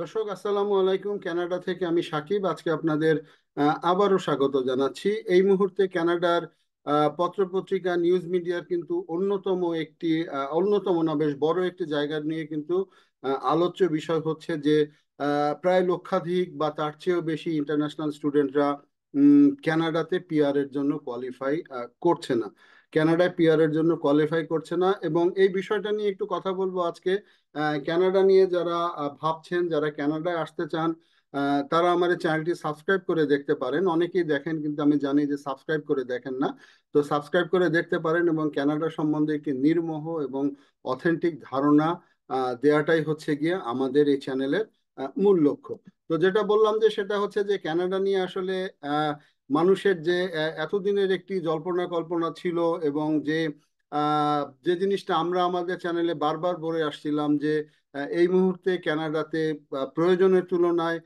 দর্শক আসসালামু আলাইকুম কানাডা থেকে আমি সাকিব আজকে আপনাদের আবারও স্বাগত জানাচ্ছি এই মুহূর্তে কানাডার পত্রপত্রিকা নিউজ মিডিয়ার কিন্তু অন্যতম একটি অন্যতম না বেশ বড় একটি জায়গা নিয়ে কিন্তু আলোচ্য বিষয় হচ্ছে যে প্রায় লক্ষাধিক বা তার চেয়েও বেশি ইন্টারন্যাশনাল স্টুডেন্টরা কানাডাতে পিআর এর জন্য কোয়ালিফাই করছে না ক্যানাডায় পিআর এর জন্য কোয়ালিফাই করছে না এবং এই বিষয়টা নিয়ে একটু কথা বলবো আজকে ক্যানাডা নিয়ে যারা ভাবছেন যারা ক্যানাডায় আসতে চান তারা আমার চ্যানেলটি সাবস্ক্রাইব করে দেখতে পারেন অনেকেই দেখেন কিন্তু আমি জানি যে সাবস্ক্রাইব করে দেখেন না তো সাবস্ক্রাইব করে দেখতে পারেন এবং ক্যানাডা সম্বন্ধে একটি নির্মোহ এবং অথেন্টিক ধারণা দেয়াটাই হচ্ছে গিয়ে আমাদের এই চ্যানেলের মূল লক্ষ্য তো যেটা বললাম যে সেটা হচ্ছে যে ক্যানাডা নিয়ে আসলে মানুষের যে এতদিনের একটি জল্পনা কল্পনা ছিল এবং যে যে জিনিসটা আমরা আমাদের চ্যানেলে বারবার বলে আসছিলাম যে এই মুহূর্তে ক্যানাডাতে প্রয়োজনের তুলনায়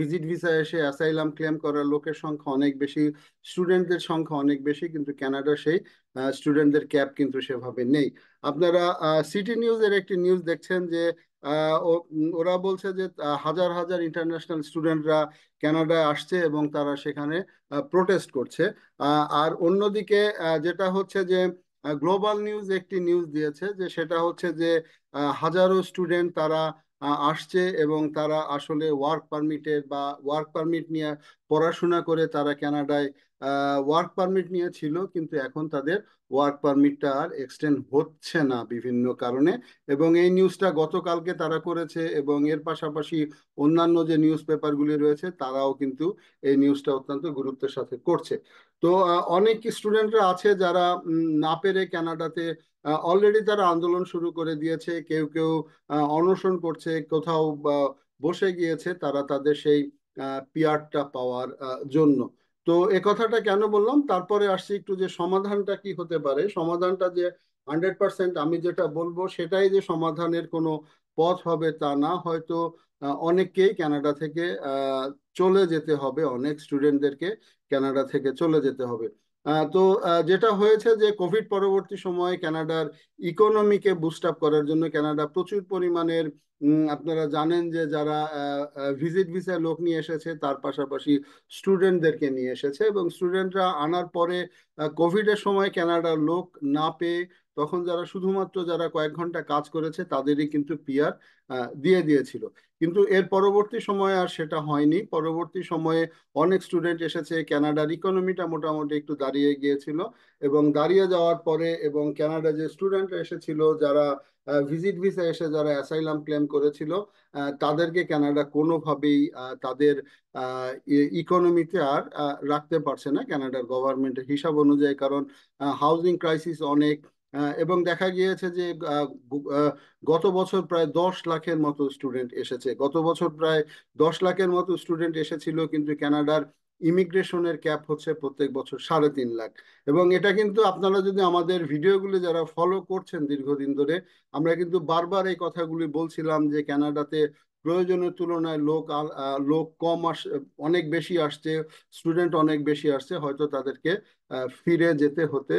ভিজিট ভিসা এসে অ্যাসাইলাম ক্লেম করার লোকের সংখ্যা অনেক বেশি স্টুডেন্টদের সংখ্যা অনেক বেশি কিন্তু ক্যানাডা সেই স্টুডেন্টদের ক্যাপ কিন্তু সেভাবে নেই আপনারা সিটি নিউজের একটি নিউজ দেখছেন যে ওরা বলছে যে হাজার হাজার ইন্টারন্যাশনাল স্টুডেন্টরা ক্যানাডায় আসছে এবং তারা সেখানে প্রোটেস্ট করছে আর অন্যদিকে যেটা হচ্ছে যে গ্লোবাল নিউজ একটি নিউজ দিয়েছে যে সেটা হচ্ছে যে হাজারো স্টুডেন্ট তারা আসছে এবং তারা আসলে ওয়ার্ক পারমিটের বা ওয়ার্ক পারমিট নিয়ে পড়াশোনা করে তারা কানাডায় ওয়ার্ক পারমিট নিয়েছিল কিন্তু এখন তাদের ওয়ার্ক পারমিটটা আর এক্সটেন্ড হচ্ছে না বিভিন্ন কারণে এবং এই নিউজটা গতকালকে তারা করেছে এবং এর পাশাপাশি অন্যান্য যে নিউজ পেপারগুলি রয়েছে তারাও কিন্তু এই নিউজটা অত্যন্ত গুরুত্বের সাথে করছে তো অনেক স্টুডেন্টরা আছে যারা না পেরে কানাডাতে অলরেডি তারা আন্দোলন শুরু করে দিয়েছে কেউ কেউ অনশন করছে কোথাও বসে গিয়েছে তারা তাদের সেই পিয়ারটা পাওয়ার জন্য তো এ কথাটা কেন বললাম তারপরে আসছি একটু যে সমাধানটা কি হতে পারে সমাধানটা যে হান্ড্রেড পার্সেন্ট আমি যেটা বলবো সেটাই যে সমাধানের কোনো পথ হবে তা না হয়তো অনেককেই ক্যানাডা থেকে চলে যেতে হবে অনেক স্টুডেন্টদেরকে ক্যানাডা থেকে চলে যেতে হবে তো যেটা হয়েছে যে কোভিড পরবর্তী সময়ে ক্যানাডার ইকোনমিকে বুস্ট আপ করার জন্য ক্যানাডা প্রচুর পরিমাণের আপনারা জানেন যে যারা ভিজিট ভিসায় লোক নিয়ে এসেছে তার পাশাপাশি স্টুডেন্টদেরকে নিয়ে এসেছে এবং স্টুডেন্টরা আনার পরে কোভিডের সময় ক্যানাডার লোক না পেয়ে তখন যারা শুধুমাত্র যারা কয়েক ঘন্টা কাজ করেছে তাদেরই কিন্তু পিয়ার দিয়ে দিয়েছিল কিন্তু এর পরবর্তী সময়ে আর সেটা হয়নি পরবর্তী সময়ে অনেক স্টুডেন্ট এসেছে ক্যানাডার ইকোনমিটা মোটামুটি একটু দাঁড়িয়ে গিয়েছিল এবং দাঁড়িয়ে যাওয়ার পরে এবং ক্যানাডা যে স্টুডেন্ট এসেছিল যারা ভিজিট ভিসা এসে যারা অ্যাসাইলাম ক্লেম করেছিল তাদেরকে ক্যানাডা কোনোভাবেই তাদের ইকোনমিতে আর রাখতে পারছে না ক্যানাডার গভর্নমেন্টের হিসাব অনুযায়ী কারণ হাউজিং ক্রাইসিস অনেক এবং দেখা গিয়েছে যে গত বছর প্রায় দশ লাখের মতো স্টুডেন্ট এসেছে গত বছর প্রায় দশ লাখের মতো স্টুডেন্ট এসেছিল কিন্তু কানাডার ইমিগ্রেশনের ক্যাপ হচ্ছে প্রত্যেক বছর সাড়ে তিন লাখ এবং এটা কিন্তু আপনারা যদি আমাদের ভিডিওগুলো যারা ফলো করছেন দীর্ঘদিন ধরে আমরা কিন্তু বারবার এই কথাগুলি বলছিলাম যে ক্যানাডাতে প্রয়োজনের তুলনায় লোক লোক কম আস অনেক বেশি আসছে স্টুডেন্ট অনেক বেশি আসছে হয়তো তাদেরকে ফিরে যেতে হতে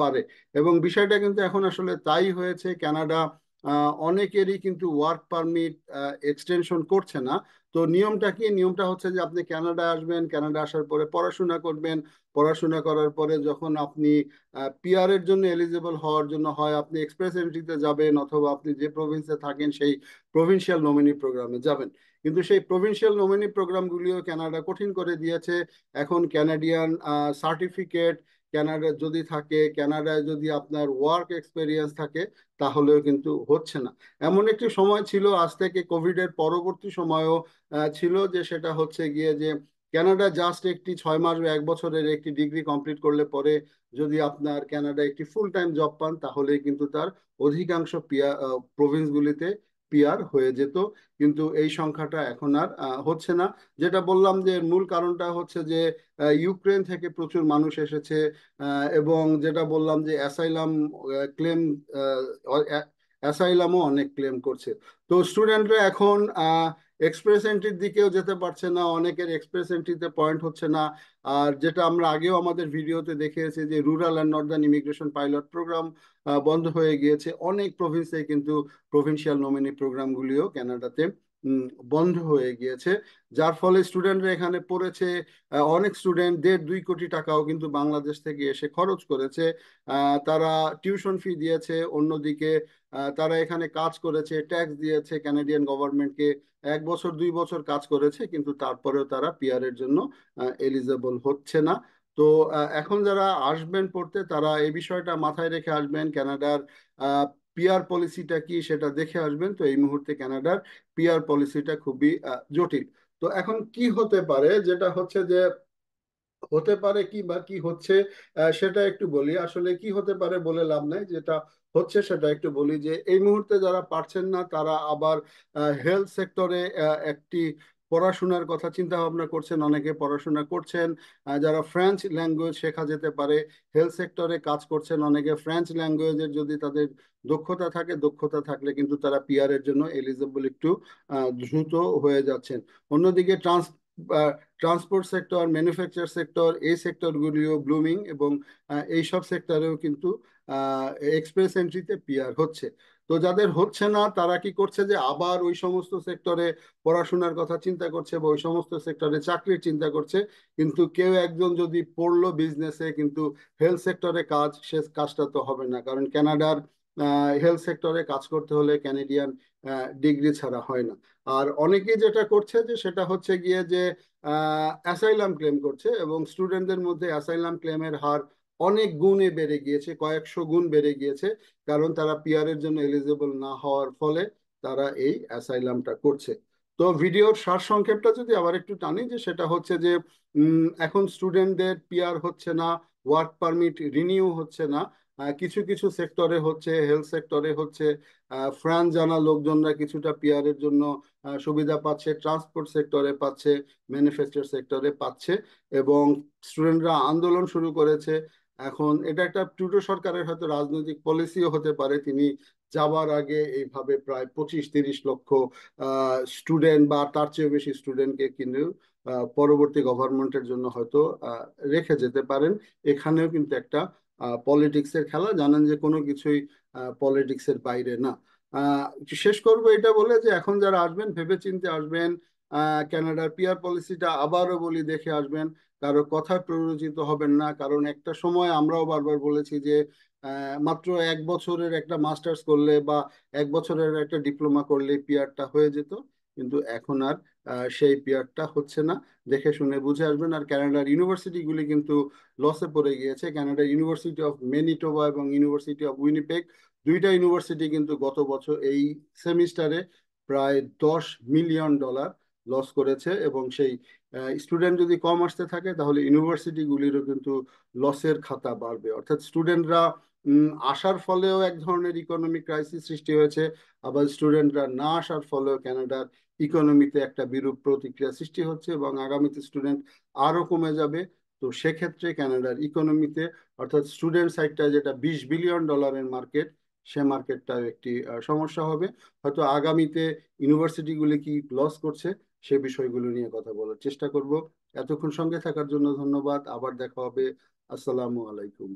পারে এবং বিষয়টা কিন্তু এখন আসলে তাই হয়েছে কানাডা অনেকেরই কিন্তু ওয়ার্ক পারমিট এক্সটেনশন করছে না তো নিয়মটা কি নিয়মটা হচ্ছে যে আপনি ক্যানাডা আসবেন ক্যানাডা আসার পরে পড়াশোনা করবেন পড়াশোনা করার পরে যখন আপনি পিআর এর জন্য এলিজিবল হওয়ার জন্য হয় আপনি এক্সপ্রেস এন্ট্রিতে যাবেন অথবা আপনি যে প্রভিন্সে থাকেন সেই প্রভিন্সিয়াল নমিনি প্রোগ্রামে যাবেন কিন্তু সেই প্রভিন্সিয়াল নমিনি প্রোগ্রামগুলিও ক্যানাডা কঠিন করে দিয়েছে এখন ক্যানাডিয়ান সার্টিফিকেট ক্যানাডা যদি থাকে ক্যানাডায় যদি আপনার ওয়ার্ক এক্সপেরিয়েন্স থাকে তাহলেও কিন্তু হচ্ছে না এমন একটি সময় ছিল আজ থেকে কোভিডের পরবর্তী সময়ও ছিল যে সেটা হচ্ছে গিয়ে যে ক্যানাডা জাস্ট একটি ছয় মাস এক বছরের একটি ডিগ্রি কমপ্লিট করলে পরে যদি আপনার ক্যানাডা একটি ফুল টাইম জব পান তাহলেই কিন্তু তার অধিকাংশ পিয়া প্রভিন্সগুলিতে পিয়ার হয়ে যেত কিন্তু এই সংখ্যাটা এখন আর হচ্ছে না যেটা বললাম যে মূল কারণটা হচ্ছে যে ইউক্রেন থেকে প্রচুর মানুষ এসেছে এবং যেটা বললাম যে অ্যাসাইলাম ক্লেম অ্যাসাইলামও অনেক ক্লেম করছে তো স্টুডেন্টরা এখন আহ এক্সপ্রেস এন্ট্রির দিকেও যেতে পারছে না অনেকের এক্সপ্রেস এন্ট্রিতে পয়েন্ট হচ্ছে না আর যেটা আমরা আগেও আমাদের ভিডিওতে দেখিয়েছি যে rural and northern immigration pilot program বন্ধ হয়ে গিয়েছে অনেক প্রভিন্সে কিন্তু প্রভিন্সিয়াল নমিনি প্রোগ্রামগুলিও ক্যানাডাতে বন্ধ হয়ে গিয়েছে যার ফলে স্টুডেন্টরা এখানে পড়েছে অনেক স্টুডেন্ট দেড় দুই কোটি টাকাও কিন্তু বাংলাদেশ থেকে এসে খরচ করেছে তারা টিউশন ফি দিয়েছে অন্যদিকে তারা এখানে কাজ করেছে ট্যাক্স দিয়েছে ক্যানাডিয়ান গভর্নমেন্টকে এক বছর দুই বছর কাজ করেছে কিন্তু তারপরেও তারা পিয়ারের জন্য এলিজেবল হচ্ছে না তো এখন যারা আসবেন পড়তে তারা এই বিষয়টা মাথায় রেখে আসবেন ক্যানাডার পিয়ার পলিসিটা কি সেটা দেখে আসবেন তো এই মুহূর্তে কানাডার পিয়ার পলিসিটা খুবই জটিল তো এখন কি হতে পারে যেটা হচ্ছে যে হতে পারে কি বা কি হচ্ছে সেটা একটু বলি আসলে কি হতে পারে বলে লাভ নাই যেটা হচ্ছে সেটা একটু বলি যে এই মুহূর্তে যারা পারছেন না তারা আবার হেলথ সেক্টরে একটি পড়াশোনার কথা চিন্তা ভাবনা করছেন অনেকে পড়াশোনা করছেন যারা ফ্রেঞ্চ ল্যাঙ্গুয়েজ শেখা যেতে পারে হেলথ সেক্টরে কাজ করছেন অনেকে ফ্রেঞ্চ ল্যাঙ্গুয়েজের যদি তাদের দক্ষতা থাকে দক্ষতা থাকলে কিন্তু তারা পিয়ারের জন্য এলিজেবল একটু দ্রুত হয়ে যাচ্ছেন অন্যদিকে trans transport sector manufacture sector এই সেক্টরগুলিও ব্লুমিং এবং এইসব সেক্টরেও কিন্তু এক্সপ্রেস এন্ট্রিতে পিয়ার হচ্ছে তো যাদের হচ্ছে না তারা কি করছে যে আবার ওই সমস্ত সেক্টরে পড়াশোনার কথা চিন্তা করছে বা ওই সমস্ত সেক্টরে চাকরির চিন্তা করছে কিন্তু কেউ একজন যদি পড়লো বিজনেসে কিন্তু হেলথ সেক্টরে কাজ সে কাজটা তো হবে না কারণ ক্যানাডার হেলথ সেক্টরে কাজ করতে হলে ক্যানেডিয়ান ডিগ্রি ছাড়া হয় না আর অনেকে যেটা করছে যে সেটা হচ্ছে গিয়ে যে অ্যাসাইলাম ক্লেম করছে এবং স্টুডেন্টদের মধ্যে অ্যাসাইলাম ক্লেমের হার অনেক গুণে বেড়ে গিয়েছে কয়েকশো গুণ বেড়ে গিয়েছে কারণ তারা পিয়ারের জন্য এলিজেবল না হওয়ার ফলে তারা এই অ্যাসাইলামটা করছে তো ভিডিওর সারসংক্ষেপটা যদি আবার একটু টানি যে সেটা হচ্ছে যে এখন স্টুডেন্টদের পিয়ার হচ্ছে না ওয়ার্ক পারমিট রিনিউ হচ্ছে না কিছু কিছু সেক্টরে হচ্ছে হেলথ সেক্টরে হচ্ছে ফ্রান্স জানা লোকজনরা কিছুটা পিয়ারের জন্য সুবিধা পাচ্ছে ট্রান্সপোর্ট সেক্টরে পাচ্ছে ম্যানুফ্যাকচার সেক্টরে পাচ্ছে এবং স্টুডেন্টরা আন্দোলন শুরু করেছে এখন এটা একটা ট্রুডো সরকারের হয়তো রাজনৈতিক পলিসিও হতে পারে তিনি যাওয়ার আগে এইভাবে প্রায় পঁচিশ তিরিশ লক্ষ স্টুডেন্ট বা তার চেয়ে বেশি স্টুডেন্টকে কিন্তু পরবর্তী গভর্নমেন্টের জন্য হয়তো রেখে যেতে পারেন এখানেও কিন্তু একটা পলিটিক্সের খেলা জানেন যে কোনো কিছুই পলিটিক্সের বাইরে না শেষ করব এটা বলে যে এখন যারা আসবেন ভেবে চিনতে আসবেন ক্যানাডার পিয়ার পলিসিটা আবারও বলি দেখে আসবেন কারো কথায় প্ররোচিত হবেন না কারণ একটা সময় আমরাও বারবার বলেছি যে মাত্র এক বছরের একটা মাস্টার্স করলে বা এক বছরের একটা ডিপ্লোমা করলে পিয়ারটা হয়ে যেত কিন্তু এখন আর সেই পিয়ারটা হচ্ছে না দেখে শুনে বুঝে আসবেন আর ক্যানাডার ইউনিভার্সিটিগুলি কিন্তু লসে পড়ে গিয়েছে ক্যানাডার ইউনিভার্সিটি অফ মেনিটোবা এবং ইউনিভার্সিটি অফ উইনিপেক দুইটা ইউনিভার্সিটি কিন্তু গত বছর এই সেমিস্টারে প্রায় দশ মিলিয়ন ডলার লস করেছে এবং সেই স্টুডেন্ট যদি কম আসতে থাকে তাহলে ইউনিভার্সিটিগুলিরও কিন্তু লসের খাতা বাড়বে অর্থাৎ স্টুডেন্টরা আসার ফলেও এক ধরনের ইকোনমিক ক্রাইসিস সৃষ্টি হয়েছে আবার স্টুডেন্টরা না আসার ফলেও ক্যানাডার ইকোনমিতে একটা বিরূপ প্রতিক্রিয়া সৃষ্টি হচ্ছে এবং আগামীতে স্টুডেন্ট আরও কমে যাবে তো সেক্ষেত্রে ক্যানাডার ইকোনমিতে অর্থাৎ স্টুডেন্ট সাইডটা যেটা বিশ বিলিয়ন ডলারের মার্কেট সে মার্কেটটাও একটি সমস্যা হবে হয়তো আগামীতে ইউনিভার্সিটিগুলি কি লস করছে সে বিষয়গুলো নিয়ে কথা বলার চেষ্টা করব এতক্ষণ সঙ্গে থাকার জন্য ধন্যবাদ আবার দেখা হবে আসসালামু আলাইকুম